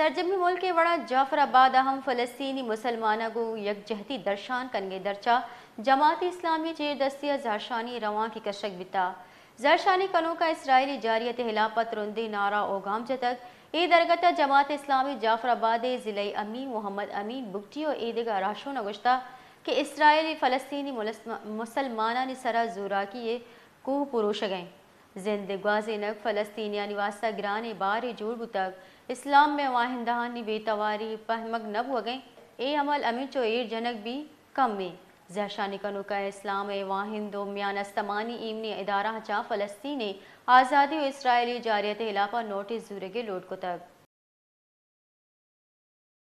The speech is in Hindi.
सरजमी मुल्क वड़ा जाफराबाद अहम फ़लस्तनी मुसलमान को यकजहती दर्शान कनगे दर्चा जमात इस्लामी चेर दस्तिया जारशानी रवा की कशक बिता जारशानी कनों का इसराइली जारियत हिलापत रुंदी नारा ओगाम जतक ए दरगत जमात इस्लामी जाफराबाद ज़िले अमी मोहम्मद अमी बुगटी और का राशो नगुश्ता के इसराइली फ़लस्तनी मुसलमाना ने सरा जोरा की ये गए जिंद नक फ़लस्तीनिया निवासा ग्रान बार जुड़ब तक इस्लाम में वाहिंदान बेतवारी पहमग पहमक नब हो गए ए अमल अमी ईर जनक भी कम में जहशान का इस्लाम ए वाहिंदो अस्तमानी इमनी इदारा चा फ़लस्तीन आज़ादी इसराइली जारियत हिलाफा नोटिस जूरगे लोट को तक